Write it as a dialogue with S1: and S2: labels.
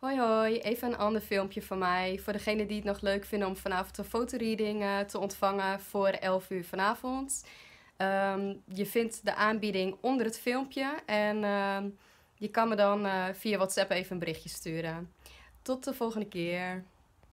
S1: Hoi hoi, even een ander filmpje van mij. Voor degenen die het nog leuk vinden om vanavond een fotoreading eh, te ontvangen voor 11 uur vanavond. Ehm, je vindt de aanbieding onder het filmpje en ehm, je kan me dan eh, via WhatsApp even een berichtje sturen. Tot de volgende keer.